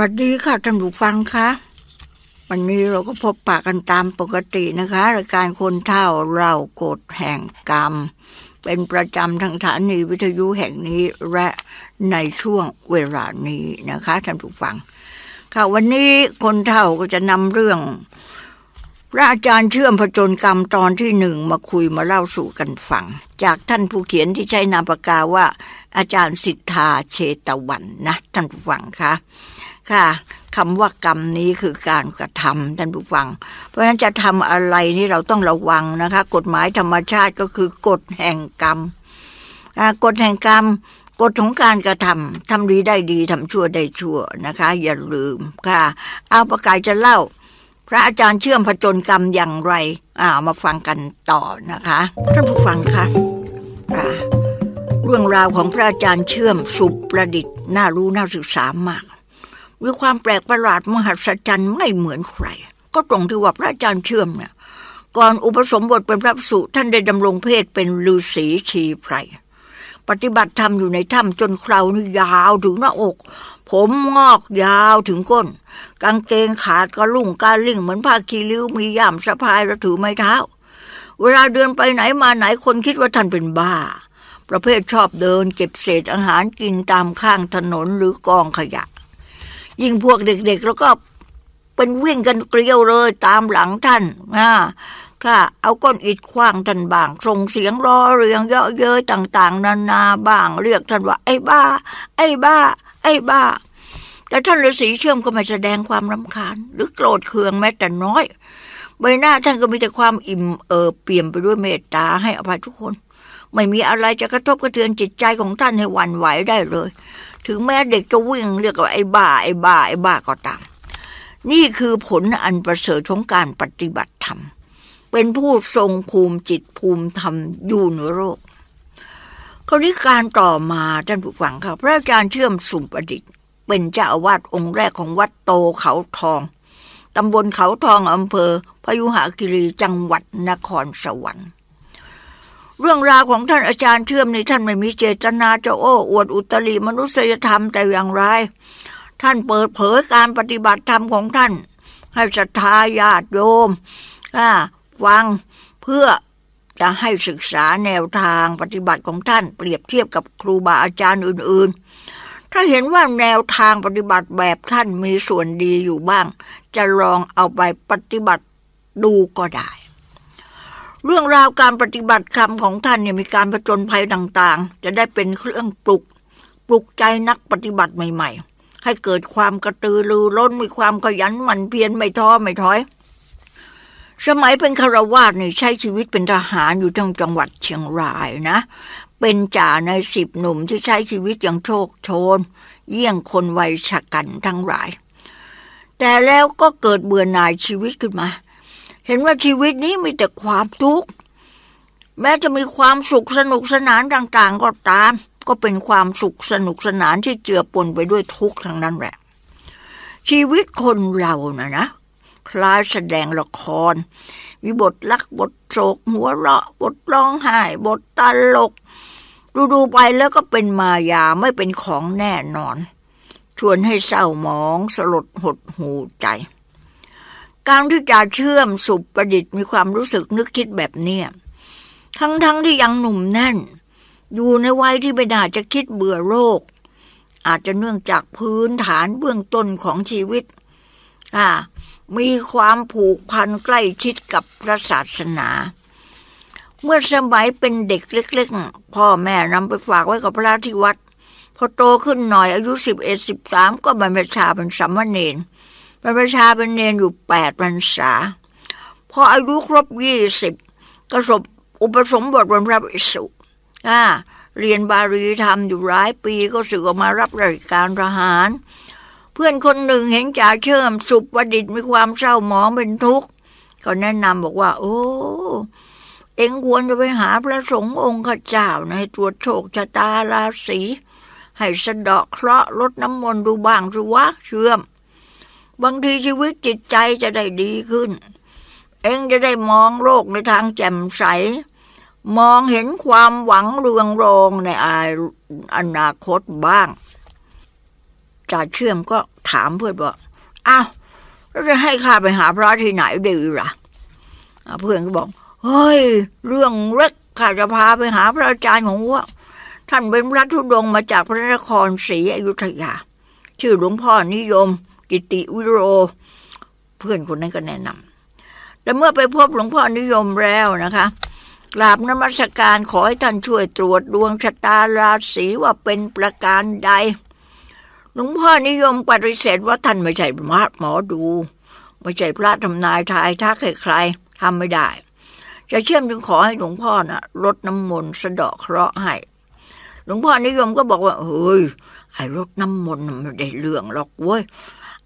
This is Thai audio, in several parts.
บัดดีค่ะท่านผู้ฟังคะ วันนี้เราก็พบปะกันตามปกตินะคะ รายการคนเท่าเรากดแห่งกรรม เป็นประจำทางฐานี วิทยุแห่งนี้และในช่วงเวลานี้นะคะท่านผู้ฟัง ค่ะ วันนี้คนเท่าก็จะนำเรื่องพระอาจารย์เชื่อมผจญกรรมตอนที่หนึ่งมาคุยมาเล่าสู่กันฟังจากท่านผู้เขียนที่ใช้นามปากกาว่าอาจารย์สิทธาเชตวันนะท่านผู้ฟังคะค่ะคำว่ากรรมนี้คือการกระทำท่านผู้ฟัง เพราะฉะนั้นจะทำอะไรนี่เราต้องระวังนะคะ กฎหมายธรรมชาติก็คือ กฎแห่งกรรมกฎแห่งกรรม กฎของการกระทำทำดีได้ดีทำชั่วได้ชั่วนะคะ อย่าลืมค่ะ เอาประกายจะเล่า พระอาจารย์เชื่อมผจญกรรมอย่างไร อ่ามาฟังกันต่อนะคะท่านผู้ฟังคะค่ะรื่องราวของพระอาจารย์เชื่อมสุประดิษฐ์น่ารู้น่าศึกษามากด้วยความแปลกประหลาดมหัศจรรย์ไม่เหมือนใครก็ตรงที่ว่าพระอาจารย์เชื่อมเนี่ย ก่อนอุปสมบทเป็นพระสุท่านได้ดำรงเพศเป็นฤาษีชีไพรปฏิบัติธรรมอยู่ในถ้ำจนครานี้ยาวถึงหน้าอก ผมงอกยาวถึงก้นกางเกงขาดกระลุ่งกาลิ่งเหมือนผ้าคีริ้วมีย่ามสะพายและถือไม้เท้า เวลาเดินไปไหนมาไหนคนคิดว่าท่านเป็นบ้าประเภทชอบเดินเก็บเศษอาหารกินตามข้างถนนหรือกองขยะ ยิ่งพวกเด็กๆ แล้วก็เป็นวิ่งกันเกลียวเลยตามหลังท่านอ่าค่ะ เอาก้อนอิด คว้างท่านบางส่งเสียงร้อเรียงเยาะเย้ยต่าง ๆ นานาบ้างเรียกท่านว่าไอ้บ้า ไอ้บ้า ไอ้บ้า แต่ท่านฤาษีเชื่อมก็ไม่แสดงความรำคาญ หรือโกรธเคืองแม้แต่น้อยใบหน้าท่านก็มีแต่ความอิ่มเอิบเปี่ยมไปด้วยเมตตาให้อภัยทุกคนไม่มีอะไรจะกระทบกระเทือนจิตใจของท่านให้วันไหวได้เลย ถึงแม้เด็กจะวิ่งเรียกว่าไอ้บ้าไอ้บ้า ไอ้บ้าก็ตาม นี่คือผลอันประเสริฐของการปฏิบัติธรรม เป็นผู้ทรงภูมิจิตภูมิธรรมอยู่เหนือโลกคราวนี้การต่อมาท่านผู้ฟังครับ พระอาจารย์เชื่อมสุมประดิษฐ์ เป็นเจ้าอาวาสองค์แรกของวัดโตเขาทอง ตำบลเขาทองอำเภอพยุหกิรีจังหวัดนครสวรรค์เรื่องราวของท่านอาจารย์เชื่อมในท่านไม่มีเจตนา จะโอ้อวดอุตริมนุษยธรรมแต่อย่างไรท่านเปิดเผยการปฏิบัติธรรมของท่าน ให้ศรัทธาญาติโยมฟังเพื่อจะให้ศึกษาแนวทางปฏิบัติของท่านเปรียบเทียบกับครูบาอาจารย์อื่นๆ ถ้าเห็นว่าแนวทางปฏิบัติแบบท่านมีส่วนดีอยู่บ้าง จะลองเอาไปปฏิบัติดูก็ได้เรื่องราวการปฏิบัติคำของท่านเนี่ยมีการผจญภัยต่างๆ จะได้เป็นเครื่องปลุกปลุกใจนักปฏิบัติใหม่ ๆ ให้เกิดความกระตือรือร้นมีความขยันหมั่นเพียรไม่ท้อไม่ถอย สมัยเป็นคารวาสเนี่ยใช้ชีวิตเป็นทหารอยู่ทั้งจังหวัดเชียงรายนะ เป็นจ่าในสิบหนุ่มที่ใช้ชีวิตอย่างโชคโชน เยี่ยงคนวัยชะกันทั้งหลาย แต่แล้วก็เกิดเบื่อหน่ายชีวิตขึ้นมาเห็นว่าชีวิตนี้มีแต่ความทุกข์แม้จะมีความสุขสนุกสนานต่างๆก็ตาม ก็เป็นความสุขสนุกสนานที่เจือปนไปด้วยทุกข์ทั้งนั้นแหละ ชีวิตคนเรานะนะคล้ายแสดงละครมีบทรักบทโศกหัวเราะบทร้องไห้บทตลก ดูๆไปแล้วก็เป็นมายาไม่เป็นของแน่นอน ชวนให้เศร้าหมองสลดหดหูใจการที่จะเชื่อมสุปประดิษฐ์มีความรู้สึกนึกคิดแบบเนี้ย ทั้งๆทที่ยังหนุ่มแน่น อยู่ในวัยที่ไม่น่าจะคิดเบื่อโรค อาจจะเนื่องจากพื้นฐานเบื้องต้นของชีวิต อ่ามีความผูกพันใกล้ชิดกับพระศาสนา เมื่อสมัยเป็นเด็กเล็ก ๆ พ่อแม่นำไปฝากไว้กับพระที่วัด พอโตขึ้นหน่อยอายุสิบเอ็ดสิบสามก็บรรพชาเป็นสัมมเนรป็นประชาเป็นเนนอยู่แปดพรรษา พออายุครบยี่สิบก็สบอุปสมบทบนพระอิสุอ่า เรียนบาลีทำอยู่หลายปีก็สึกออกมารับราชการทหาร เพื่อนคนหนึ่งเห็นจ่าเชื่อมสุบวดิตมีความเศร้าหมองเป็นทุกข์ ก็แนะนำบอกว่า โอ้ เอ็งควรจะไปหาพระสงฆ์องค์ข้าเจ้าในตรวจโชคชะตาราศี ให้สะดอกเคราะห์ลดน้ำมนต์ดูบ้างสิวะเชื่อมบางทีชีวิตจิตใจจะได้ดีขึ้น เองจะได้มองโลกในทางแจ่มใส มองเห็นความหวังเรืองรองในอาอนาคตบ้างจ่าเชื่อมก็ถามเพื่อนบอกอ้าวจะให้ข้าไปหาพระที่ไหนดีล่ะเพื่อนก็บอก เฮ้ย เรื่องเล็กข้าจะพาไปหาพระอาจารย์ของว่าท่านเป็นพระธุดงมาจากพระนครศรีอยุธยา ชื่อหลวงพ่อนิยมกิติวิโรเพื่อนคนนั้นก็แนะนำแต่เมื่อไปพบหลวงพ่อนิยมแล้วนะคะกราบนมัสการขอให้ท่านช่วยตรวจดวงชะตาราศีว่าเป็นประการใด หลวงพ่อนิยมปฏิเสธว่าท่านไม่ใช่หมอหมอดู ไม่ใช่พระทำนายทายทักใครๆทำไม่ได้ จะเชื่อมจึงขอให้หลวงพ่อนะ่ะลดน้ำมนต์สะเดาะเคราะห์ให้ หลวงพ่อนิยมก็บอกว่าเฮ้ย ไอ้ลดน้ำมนต์มันไม่ได้เรื่องหรอกเว้ย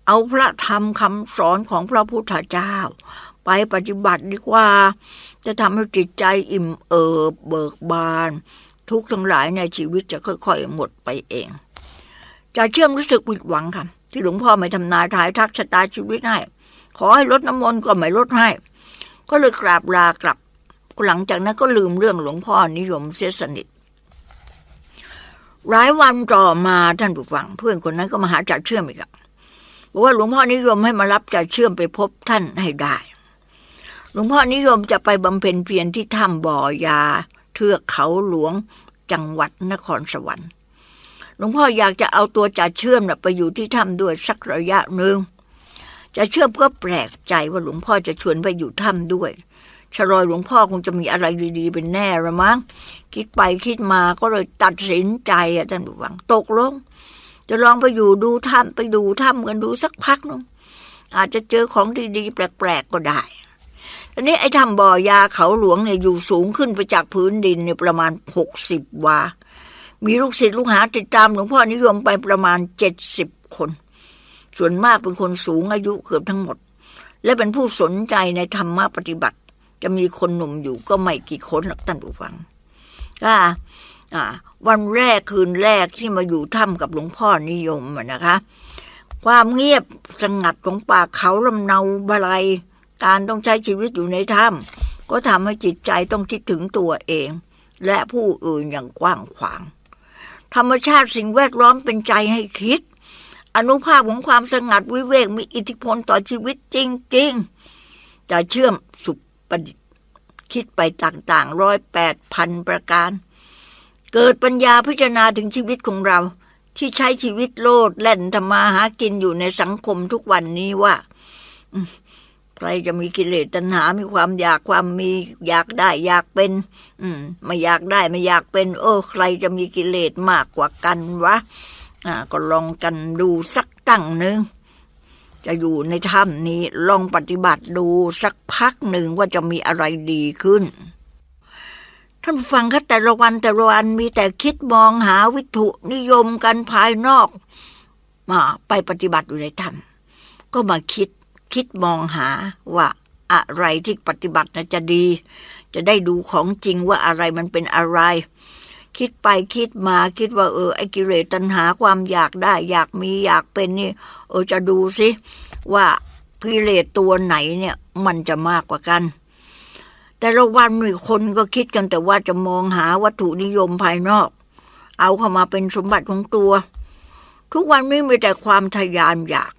เอาพระธรรมคำสอนของพระพุทธเจ้า ไปปฏิบัติดีกว่าจะทำให้จิตใจอิ่มเอิบเบิกบาน ทุกทั้งหลายในชีวิตจะค่อยๆ หมดไปเองจะเชื่อมรู้สึกผิดหวังค่ะ ที่หลวงพ่อไม่ทำนายทายทักชะตาชีวิตให้ ขอให้ลดน้ำมนต์ก็ไม่ลดให้ ก็เลยกราบลากลับ หลังจากนั้นก็ลืมเรื่องหลวงพ่อนิยมเสียสนิทหลายวันต่อมาท่านผู้ฟัง เพื่อนคนนั้นก็มาหาจ่าเชื่อมอีกอะบอกว่าหลวงพ่อนิยมให้มารับจะเชื่อมไปพบท่านให้ได้ หลวงพ่อนิยมจะไปบำเพ็ญเพียรที่ถ้ำบ่อยา เทือกเขาหลวง จังหวัดนครสวรรค์ หลวงพ่ออยากจะเอาตัวจ่าเชื่อมนะไปอยู่ที่ถ้ำด้วยสักระยะหนึ่งจ่าเชื่อมก็แปลกใจว่าหลวงพ่อจะชวนไปอยู่ถ้ำด้วยชรอยหลวงพ่อคงจะมีอะไรดีๆ เป็นแน่ละมั้งคิดไปคิดมา ก็เลยตัดสินใจอ่ะท่านผูวังตกลงจะลองไปอยู่ดูถ้ำไปดูถ้ำกันดูสักพักนึงอาจจะเจอของดีๆแปลกๆก็ได้ อันนี้ไอ้ถ้ำบ่อยาเขาหลวงเนี่ยอยู่สูงขึ้นไปจากพื้นดินเนี่ยประมาณหกสิบวา มีลูกศิษย์ลูกหาติดตามหลวงพ่อนิยมไปประมาณเจ็ดสิบคน ส่วนมากเป็นคนสูงอายุเกือบทั้งหมด และเป็นผู้สนใจในธรรมะปฏิบัติ จะมีคนหนุ่มอยู่ก็ไม่กี่คนหรอกท่านผู้ฟังก็วันแรกคืนแรกที่มาอยู่ถ้ำกับหลวงพ่อนิยมนะคะความเงียบสงัดของป่าเขาลำเนาบลัยการต้องใช้ชีวิตอยู่ในถ้ำก็ทำให้จิตใจต้องคิดถึงตัวเอง และผู้อื่นอย่างกว้างขวาง ธรรมชาติสิ่งแวดล้อมเป็นใจให้คิด อนุภาพของความสงัดวิเวกมีอิทธิพลต่อชีวิตจริง ๆ จะเชื่อมสุปปดิคิดไปต่างๆร้อยแปดพันประการเกิดปัญญาพิจารณาถึงชีวิตของเรา ที่ใช้ชีวิตโลดแล่นทำมาหากินอยู่ในสังคมทุกวันนี้ว่าใครจะมีกิเลสตัณหา มีความอยากความมีอยากได้อยากเป็น อืมไม่อยากได้ไม่อยากเป็นเออใครจะมีกิเลสมากกว่ากันวะอ่า ก็ลองกันดูสักตั้งหนึ่งจะอยู่ในถ้ำนี้ ลองปฏิบัติดูสักพักหนึ่งว่าจะมีอะไรดีขึ้นท่านฟังคะแต่ละวันแต่ละวันมีแต่คิดมองหาวิถุนิยมกันภายนอก มา ไปปฏิบัติอยู่ในธรรมก็มาคิดคิดมองหาว่า อะไรที่ปฏิบัตินะจะดี จะได้ดูของจริงว่าอะไรมันเป็นอะไร คิดไปคิดมาคิดว่าเออไอกิเลสตัณหาความอยากได้ อยากมีอยากเป็นนี่เออจะดูสิว่ากิเลสตัวไหนเนี่ยมันจะมากกว่ากันแต่ละวันหน่งยคนก็คิดกันแต่ว่าจะมองหาวัตถุนิยมภายนอก เอาเข้ามาเป็นสมบัติของตัว ทุกวันไม่มีแต่ความทยานอยาก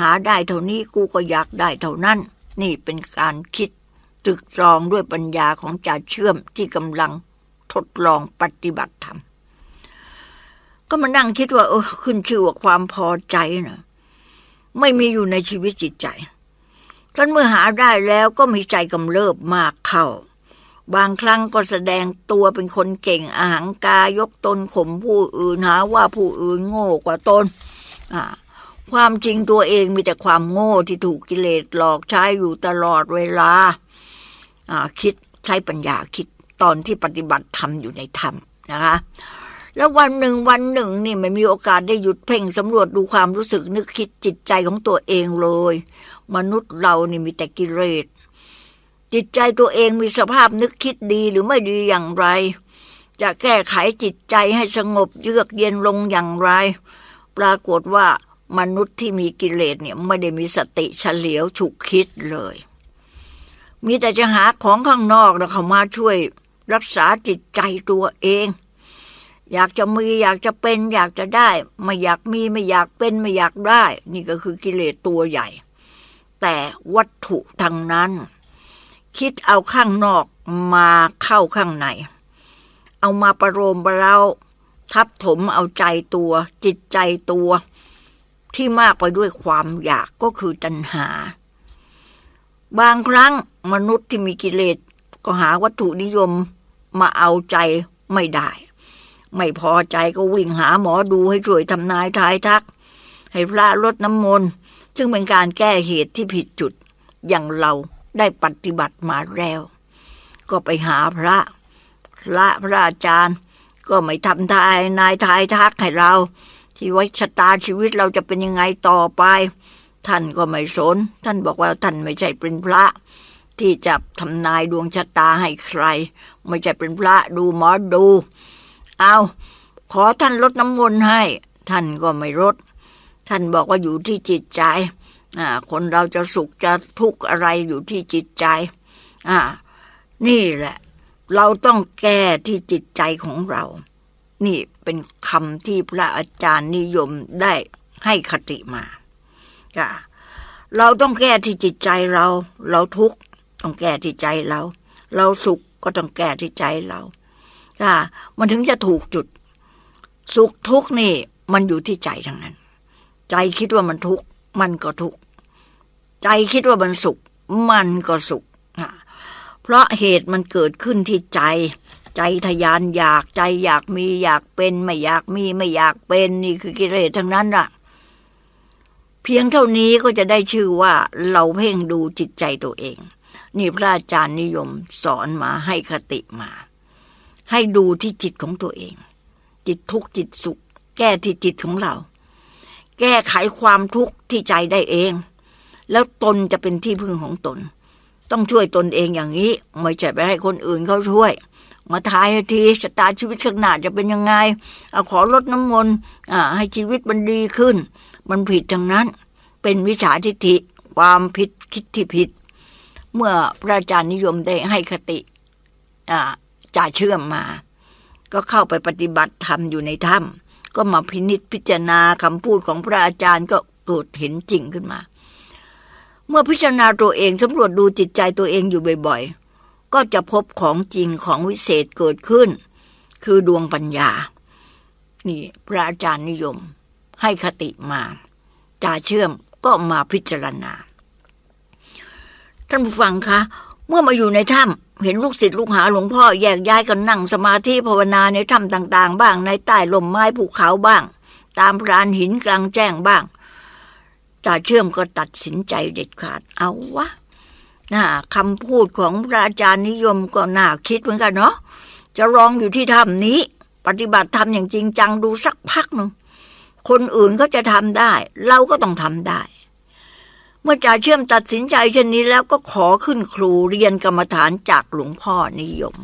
หาได้เท่านี้กูก็อยากได้เท่านั้น นี่เป็นการคิดตรึกตรองด้วยปัญญาของจ่าเชื่อมที่กำลังทดลองปฏิบัติธรรมก็มานั่งคิดว่า เออ ขึ้นชื่อว่าความพอใจนะไม่มีอยู่ในชีวิตจิตใจท่านเมื่อหาได้แล้วก็มีใจกำเริบมากเข้า บางครั้งก็แสดงตัวเป็นคนเก่งอาหางกายกตนข่มผู้อื่นหาว่าผู้อื่นโง่กว่าตนความจริงตัวเองมีแต่ความโง่ที่ถูกกิเลสหลอกใช้อยู่ตลอดเวลาคิดใช้ปัญญาคิดตอนที่ปฏิบัติธรรมอยู่ในธรรมนะคะ แล้ววันหนึ่งวันหนึ่ง นี่ไม่มีโอกาสได้หยุดเพ่งสำรวจดูความรู้สึกนึกคิดจิตใจของตัวเองเลยมนุษย์เรานี่มีแต่กิเลส จิตใจตัวเองมีสภาพนึกคิดดีหรือไม่ดีอย่างไร จะแก้ไขจิตใจให้สงบเยือกเย็นลงอย่างไร ปรากฏว่ามนุษย์ที่มีกิเลสเนี่ยไม่ได้มีสติเฉลียวฉุกคิดเลย มีแต่จะหาของข้างนอกนะเขามาช่วยรักษาจิตใจตัวเอง อยากจะมีอยากจะเป็น อยากจะได้ ไม่อยากมีไม่อยากเป็นไม่อยากได้ นี่ก็คือกิเลสตัวใหญ่แต่วัตถุทั้งนั้น คิดเอาข้างนอกมาเข้าข้างในเอามาประโรมประเลาทับถมเอาใจตัว จิตใจตัวที่มากไปด้วยความอยากก็คือตัณหา บางครั้งมนุษย์ที่มีกิเลสก็หาวัตถุนิยมมาเอาใจไม่ได้ ไม่พอใจก็วิ่งหาหมอดูให้ ช่วยทำนายทายทัก ให้พระลดน้ำมนต์ซึ่งเป็นการแก้เหตุที่ผิดจุดอย่างเราได้ปฏิบัติมาแล้ว ก็ไปหาพระพระพระอาจารย์ ก็ไม่ทำทายนายทายทักให้เราที่ไว้ชะตาชีวิตเราจะเป็นยังไงต่อไป ท่านก็ไม่สนท่านบอกว่าท่านไม่ใช่เป็นพระ ที่จะทำนายดวงชะตาให้ใคร ไม่ใช่เป็นพระดูหมอดู เอาขอท่านลดน้ำมนต์ให้ ท่านก็ไม่ลดท่านบอกว่าอยู่ที่จิตใจ คนเราจะสุขจะทุกข์อะไรอยู่ที่จิตใจนี่แหละ เราต้องแก้ที่จิตใจของเรา นี่เป็นคำที่พระอาจารย์นิยมได้ให้คติมา เราต้องแก้ที่จิตใจเรา เราทุกข์ต้องแก้ที่ใจเรา เราสุขก็ต้องแก้ที่ใจเรา มันถึงจะถูกจุด สุขทุกข์นี่มันอยู่ที่ใจทั้งนั้นใจคิดว่ามันทุกข์มันก็ทุกข์ใจคิดว่ามันสุข มันก็สุขเพราะเหตุมันเกิดขึ้นที่ใจ ใจทยานอยาก ใจอยากมีอยากเป็น ไม่อยากมีไม่อยากเป็นนี่คือกิเลสทั้งนั้นล่ะ เพียงเท่านี้ก็จะได้ชื่อว่า เราเพ่งดูจิตใจตัวเอง นี่พระอาจารย์นิยมสอนมาให้คติมา ให้ดูที่จิตของตัวเอง จิตทุกข์จิตสุข แก้ที่จิตของเราแก้ไขความทุกข์ที่ใจได้เอง แล้วตนจะเป็นที่พึ่งของตน ต้องช่วยตนเองอย่างนี้ ไม่ใช่ไปให้คนอื่นเขาช่วย มาทายทีชะตาชีวิตข้างหน้าจะเป็นยังไงอขอลดน้ำมนต์ให้ชีวิตมันดีขึ้น มันผิดทางนั้น เป็นวิชาทิฏฐิความผิดคิดที่ผิด เมื่อพระอาจารย์นิยมได้ให้คติจ่าเชื่อมมา ก็เข้าไปปฏิบัติธรรมอยู่ในถ้ำก็มาพินิษพิจารณาคำพูดของพระอาจารย์ก็เกิดเห็นจริงขึ้นมา เมื่อพิจารณาตัวเองสำรวจดูจิตใจตัวเองอยู่บ่อยๆก็จะพบของจริงของวิเศษเกิดขึ้น คือดวงปัญญา นี่พระอาจารย์นิยมให้คติมา จาเชื่อมก็มาพิจารณา ท่านผู้ฟังคะ เมื่อมาอยู่ในถ้ำเห็นลูกศิษย์ลูกหาหลวงพ่อแยกย้ายกันนั่งสมาธิภาวนาในถ้ำต่างๆบ้าง ในใต้ลมไม้ภูเขาบ้าง ตามพรานหินกลางแจ้งบ้างตาเชื่อมก็ตัดสินใจเด็ดขาดเอาวะน่าคำพูดของพระอาจารย์นิยมก็น่าคิดเหมือนกันเนาะจะรองอยู่ที่ถ้ำนี้ ปฏิบัติธรรมอย่างจริงจังดูสักพักหนึ่งคนอื่นก็จะทำได้ เราก็ต้องทำได้เมื่อจ่าเชื่อมตัดสินใจเช่นนี้แล้วก็ขอขึ้นครูเรียนกรรมฐานจากหลวงพ่อนิยม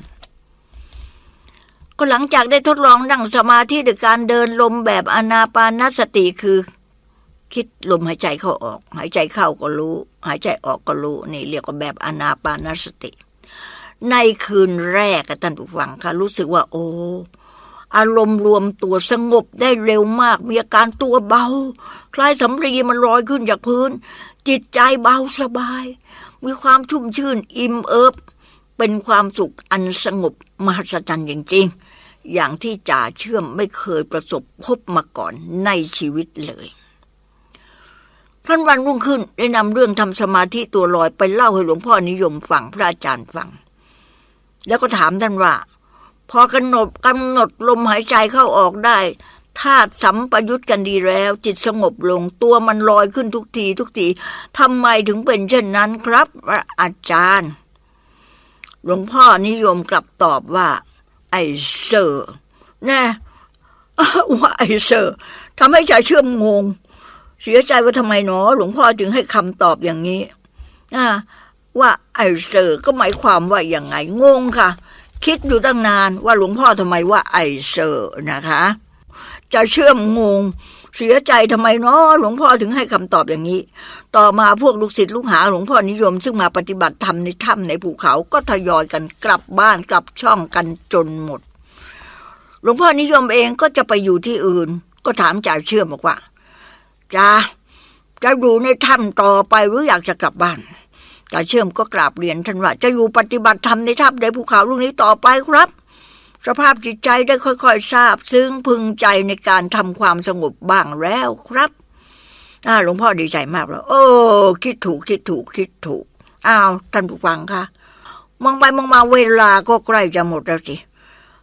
ก็หลังจากได้ทดลองนั่งสมาธิด้วยการเดินลมแบบอนาปานสติ คือ คิดลมหายใจเข้าออก หายใจเข้าก็รู้ หายใจออกก็รู้นี่เรียกว่าแบบอนาปานสติ ในคืนแรกท่านผู้ฟังคะรู้สึกว่า โอ้อารมณ์รวมตัวสงบได้เร็วมาก มีอาการตัวเบา คล้ายสำลีมันลอยขึ้นจากพื้น จิตใจเบาสบาย มีความชุ่มชื่น อิ่มเอิบเป็นความสุขอันสงบมหัศจรรย์จริงๆ อย่างที่จ่าเชื่อมไม่เคยประสบพบมาก่อนในชีวิตเลยท่านวันรุ่งขึ้น ได้นำเรื่องทำสมาธิตัวลอยไปเล่าให้หลวงพ่อนิยมฟังพระอาจารย์ฟัง แล้วก็ถามท่านว่าพอกำหนดกำหนดลมหายใจเข้าออกได้ธาตุสัมปยุตกันดีแล้ว จิตสงบลงตัวมันลอยขึ้นทุกทีทุกทีทำไมถึงเป็นเช่นนั้นครับอาจารย์ หลวงพ่อนิยมกลับตอบว่าไอเซอร์นะว่าไอเซอร์ทำให้ใจเชื่อมงง เสียใจว่าทำไมเนาะหลวงพ่อจึงให้คำตอบอย่างนี้ว่าไอเซอร์ก็หมายความว่าอย่างไงงงค่ะคิดอยู่ตั้งนานว่าหลวงพ่อทำไมว่าไอเซอร์นะคะ จะเชื่อมงงเสียใจทำไมเนาะหลวงพ่อถึงให้คำตอบอย่างนี้ ต่อมาพวกลูกศิษย์ลูกหา หลวงพ่อนิยมซึ่งมาปฏิบัติธรรมในถ้ำในภูเขา ก็ทยอยกันกลับบ้านกลับช่องกันจนหมด หลวงพ่อนิยมเองก็จะไปอยู่ที่อื่น ก็ถามจ่าเชื่อมบอกว่าจ่าจะอยู่ในถ้ำต่อไปหรืออยากจะกลับบ้านตาเชื่อมก็กราบเรียน ท่านว่า จะอยู่ปฏิบัติธรรมในถ้ำในภูเขาลูกนี้ต่อไปครับสภาพจิตใจได้ค่อยๆทราบ ซึ้งพึงใจในการทำความสงบบ้างแล้วครับอาหลวงพ่อดีใจมากเลยโอ้ คิดถูกคิดถูกคิดถูก อ้าวท่านผู้ฟังคะมองไปมองมาเวลาก็ใกล้จะหมดแล้วสิ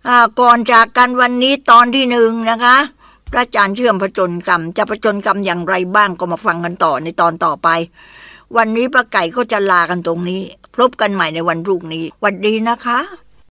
อาก่อนจากกันวันนี้ตอนที่หนึ่งนะคะพระอาจารย์เชื่อมผจญกรรม จะผจญกรรมอย่างไรบ้างก็มาฟังกันต่อในตอนต่อไปวันนี้ป้าไก่ก็จะลากันตรงนี้ พบกันใหม่ในวันพรุ่งนี้ วันดีนะคะ